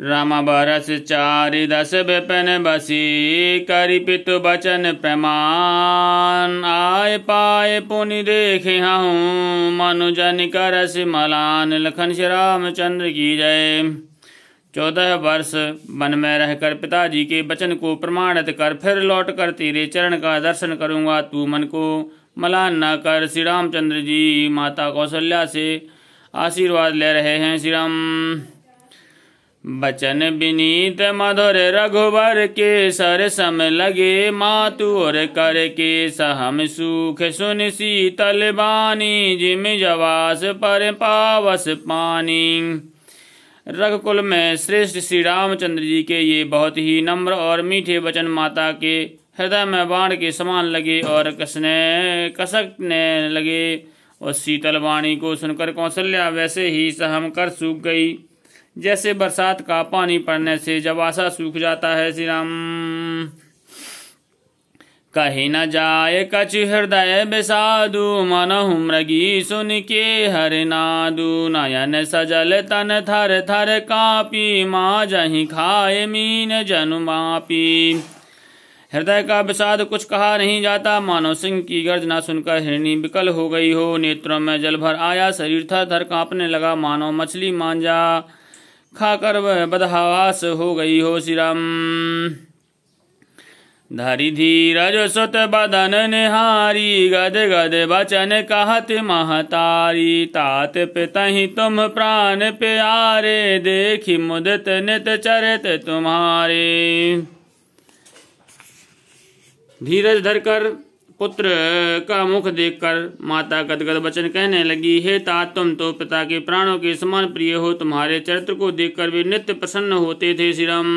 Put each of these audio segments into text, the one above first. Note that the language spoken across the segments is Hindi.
राम बरस चारि दस बिपिन बसी करि पितु बचन प्रमान आय पाय पुनि देखे हूँ मनुजन करस मलान लखन श्री रामचंद्र की जय चौदह वर्ष वन में रहकर पिताजी के वचन को प्रमाणित कर फिर लौट कर तेरे चरण का दर्शन करूँगा तू मन को मलान न कर श्री रामचंद्र जी माता कौशल्या से आशीर्वाद ले रहे हैं श्री राम बचन बिनीत मधुर रघुबर के सर सम लगे मातुर कर के सहम सुख सुन शीतल बानी जिम जवास पर पावस पानी रघुकुल में श्रेष्ठ श्री रामचंद्र जी के ये बहुत ही नम्र और मीठे वचन माता के हृदय में बाण के समान लगे और कसने कसकने लगे और शीतल वाणी को सुनकर कौशल्या वैसे ही सहम कर सूख गई जैसे बरसात का पानी पड़ने से जब आशा सूख जाता है श्री राम कही न जाए कच हृदय बेसाधु मन हुमरगी सुन के हर नादु नयन सजल तन थर थर कापी माँ जही खाए मीन जनु मापी हृदय का विषाद कुछ कहा नहीं जाता मानव सिंह की गर्जना सुनकर हिरणी विकल हो गई हो नेत्रों में जल भर आया शरीर थर थर कांपने लगा मानव मछली मांझा खाकर वह बदहावास हो गई हो श्री राम धरी धीरज सुत बदन निहारी गद गद बचन कहत महतारी तात पितहि तुम प्राण प्यारे देखि मुदित नित चरित तुम्हारे धीरज धरकर पुत्र का मुख देखकर माता गदगद वचन कहने लगी हे तात तुम तो पिता के प्राणों के समान प्रिय हो तुम्हारे चरित्र को देखकर वे नित्य प्रसन्न होते थे श्रीराम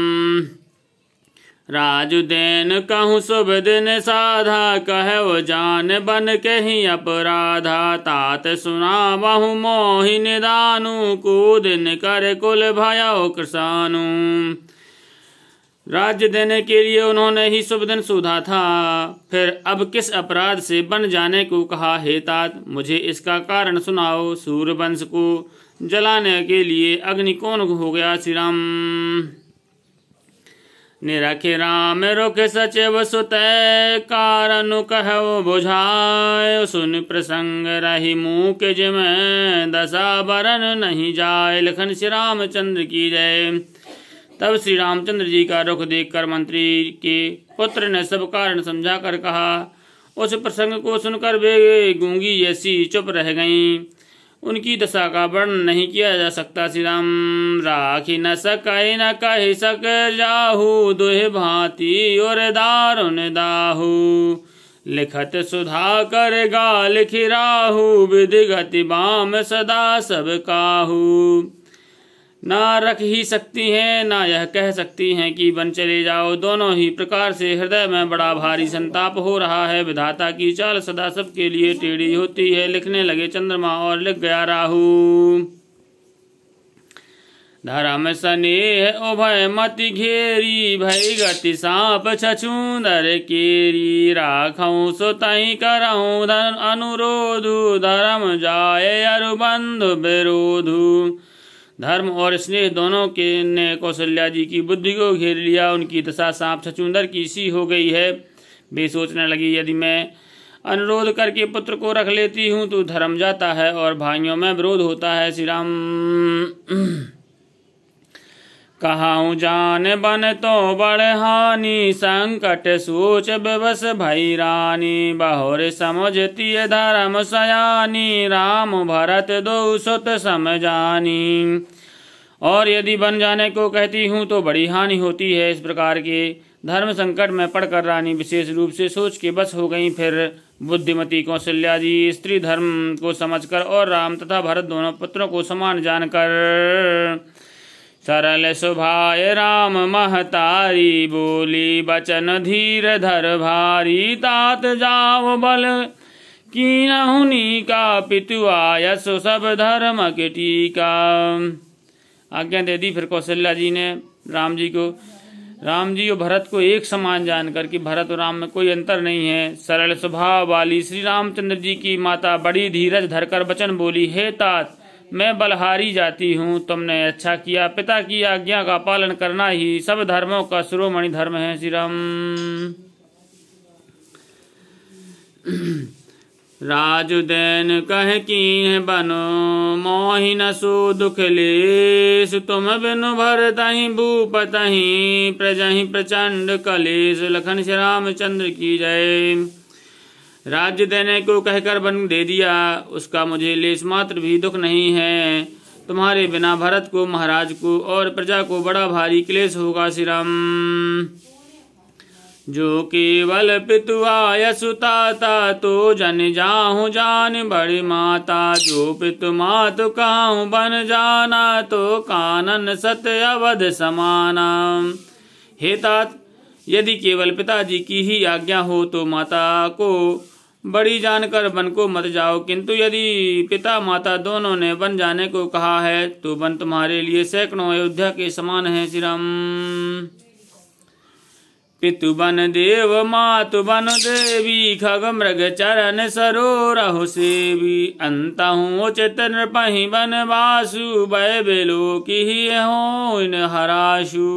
राजुदेन कहूँ शुभ दिन साधा कह वो जान बन कहीं अपराधा तात सुना बहु मोहि दानु कूदिन कर कुल भयाओ कृषानु राज्य देने के लिए उन्होंने ही सुबदन सुधा था फिर अब किस अपराध से बन जाने को कहा हे तात मुझे इसका कारण सुनाओ वंश को जलाने के लिए अग्नि कौन हो गया श्री राम निरख राम रुख सचिव सुत कारण कहो बुझाए सुन प्रसंग रही मुँह के जिम दशा बरन नहीं जाए लखन श्री रामचंद्र की जय तब श्री रामचंद्र जी का रुख देखकर मंत्री के पुत्र ने सब कारण समझा कर कहा उस प्रसंग को सुनकर वे गूंगी जैसी चुप रह गईं उनकी दशा का वर्णन नहीं किया जा सकता श्री राम राखी न सक न कह सक जाहू दुह भांति और दारुण दाहू लिखत सुधा कर गाल राहू विधि गति बाम सदा सब काहू ना रख ही सकती हैं ना यह कह सकती हैं कि बन चले जाओ दोनों ही प्रकार से हृदय में बड़ा भारी संताप हो रहा है विधाता की चाल सदा सबके लिए टेढ़ी होती है लिखने लगे चंद्रमा और लिख गया राहु धर्म स्नेह उभय मति घेरी भय गति सांप छछूंदर केरी राखऊ सुतई करऊ धन अनुरोधु धर्म जाय अरुबंधु विरोधु धर्म और स्नेह दोनों के ने कौशल्या जी की बुद्धि को घेर लिया उनकी दशा सांप छचुंदर की सी हो गई है वे सोचने लगी यदि मैं अनुरोध करके पुत्र को रख लेती हूँ तो धर्म जाता है और भाइयों में विरोध होता है श्री राम कहाँ जान बन तो बड़ हानि संकट सूच बस भई रानी बहोर समझती धर्म सयानी राम भरत दो सुत समझानी और यदि बन जाने को कहती हूँ तो बड़ी हानि होती है इस प्रकार के धर्म संकट में पड़कर रानी विशेष रूप से सोच के बस हो गई फिर बुद्धिमती कौशल्या जी स्त्री धर्म को समझकर और राम तथा भरत दोनों पुत्रों को समान जानकर सरल सुभाय राम महतारी बोली बचन धीर धर भारी तात जाव बल की नहुनी का पितुआयस सब धर्म के टीका आज्ञा दे दी फिर कौशल्या जी ने राम जी को राम जी और भरत को एक समान जानकर कि भरत और राम में कोई अंतर नहीं है सरल स्वभाव वाली श्री रामचंद्र जी की माता बड़ी धीरज धरकर वचन बोली हे तात मैं बलहारी जाती हूँ तुमने अच्छा किया पिता की आज्ञा का पालन करना ही सब धर्मों का शिरोमणि धर्म है श्री राम देन कह की बनो न सु दुख लेस तुम बिनु भर तही भूप तही प्रजही प्रचंड कलेश लखन श्री रामचंद्र की जय राज्य देने को कहकर बन दे दिया उसका मुझे लेस मात्र भी दुख नहीं है तुम्हारे बिना भरत को महाराज को और प्रजा को बड़ा भारी क्लेश होगा श्रीराम जो केवल पितुआ सुताता तो जन जाहु जान बड़ी माता जो पितु मात कहूँ बन जाना तो कानन सत्य अवध समाना हे तात यदि केवल पिताजी की ही आज्ञा हो तो माता को बड़ी जानकर वन को मत जाओ किंतु यदि पिता माता दोनों ने वन जाने को कहा है तो वन तुम्हारे लिए सैकड़ों अयोध्या के समान है पितु बन देव बन देवी खग मृग चरण सरोरहु सेवी अंतहु चित नृपही बन वासु वय बेलो की हो इन हराशु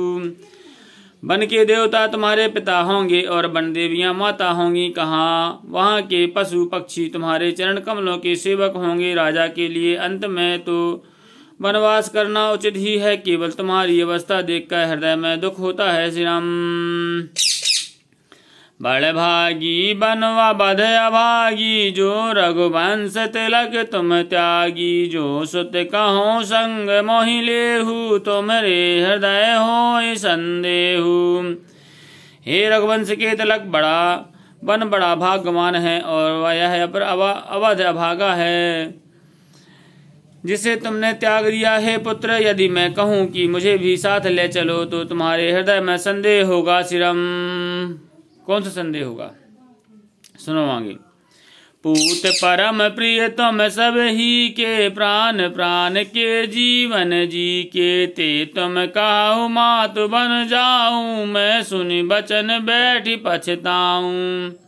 वन के देवता तुम्हारे पिता होंगे और बन देवियां माता होंगी कहाँ वहाँ के पशु पक्षी तुम्हारे चरण कमलों के सेवक होंगे राजा के लिए अंत में तो वनवास करना उचित ही है केवल तुम्हारी अवस्था देखकर हृदय में दुख होता है श्री राम बड़भागी बनवा बधय भागी जो रघुवंश तिलक तुम त्यागी जो सुत कहो संग मोहि तुम रे हृदय हो संदेह हे रघुवंश के तिलक बड़ा बन बड़ा भाग्यवान है और वह यह पर अवध अभागा है जिसे तुमने त्याग दिया है पुत्र यदि मैं कहूँ कि मुझे भी साथ ले चलो तो तुम्हारे हृदय में संदेह होगा सिरम कौन सा संदेह होगा सुनो आगे पूत परम प्रिय तुम सब ही के प्राण प्राण के जीवन जी के ते तुम काहू मात बन जाऊं मैं सुनी बचन बैठी पछताऊं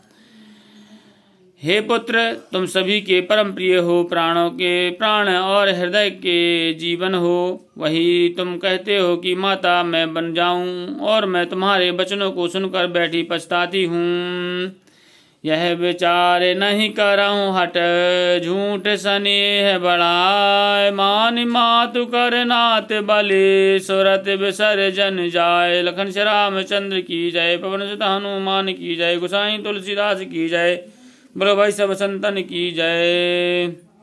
हे पुत्र तुम सभी के परम प्रिय हो प्राणों के प्राण और हृदय के जीवन हो वही तुम कहते हो कि माता मैं बन जाऊं और मैं तुम्हारे वचनों को सुनकर बैठी पछताती हूँ यह विचार नहीं कराऊं हट झूठ सनेह बड़ा मान मातु कर नात बले सुरत विसर्जन जाए लखन श्री रामचंद्र की जय पवन सुत हनुमान की जय गुसाई तुलसीदास की जय बोलो भाई सब संतन की जय